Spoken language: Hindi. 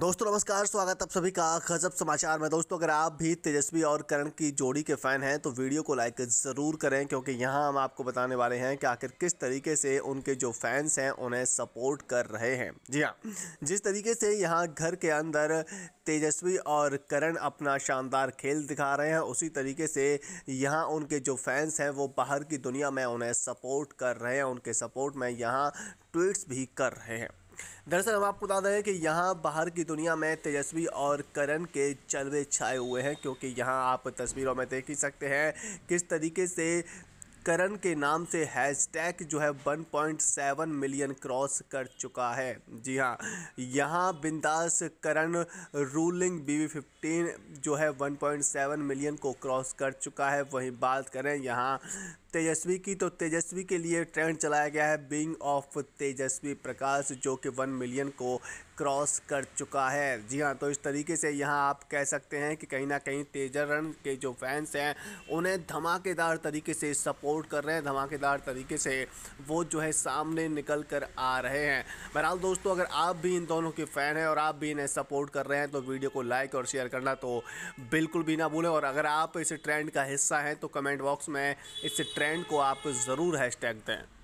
दोस्तों नमस्कार स्वागत आप सभी का खजब समाचार में दोस्तों अगर आप भी तेजस्वी और करण की जोड़ी के फैन हैं तो वीडियो को लाइक ज़रूर करें क्योंकि यहां हम आपको बताने वाले हैं कि आखिर किस तरीके से उनके जो फैंस हैं उन्हें सपोर्ट कर रहे हैं जी हां जिस तरीके से यहां घर के अंदर तेजस्वी और करण अपना शानदार खेल दिखा रहे हैं उसी तरीके से यहाँ उनके जो फैंस हैं वो बाहर की दुनिया में उन्हें सपोर्ट कर रहे हैं उनके सपोर्ट में यहाँ ट्वीट्स भी कर रहे हैं दरअसल हम आपको बता दें कि यहाँ बाहर की दुनिया में तेजस्वी और करण के चलवे छाए हुए हैं क्योंकि यहाँ आप तस्वीरों में देख ही सकते हैं किस तरीके से करण के नाम से हैशटैग जो है 1.7 मिलियन क्रॉस कर चुका है जी हाँ यहाँ बिंदास करण रूलिंग वी फिफ्टीन जो है 1.7 मिलियन को क्रॉस कर चुका है वहीं बात करें यहाँ तेजस्वी की तो तेजस्वी के लिए ट्रेंड चलाया गया है बिंग ऑफ तेजस्वी प्रकाश जो कि वन मिलियन को क्रॉस कर चुका है जी हाँ तो इस तरीके से यहाँ आप कह सकते हैं कि कहीं ना कहीं तेजरन के जो फैंस हैं उन्हें धमाकेदार तरीके से सपोर्ट सपोर्ट कर रहे हैं धमाकेदार तरीके से वो जो है सामने निकल कर आ रहे हैं बहरहाल दोस्तों अगर आप भी इन दोनों के फ़ैन हैं और आप भी इन्हें सपोर्ट कर रहे हैं तो वीडियो को लाइक और शेयर करना तो बिल्कुल भी ना भूलें और अगर आप इस ट्रेंड का हिस्सा हैं तो कमेंट बॉक्स में इस ट्रेंड को आप ज़रूर हैशटैग दें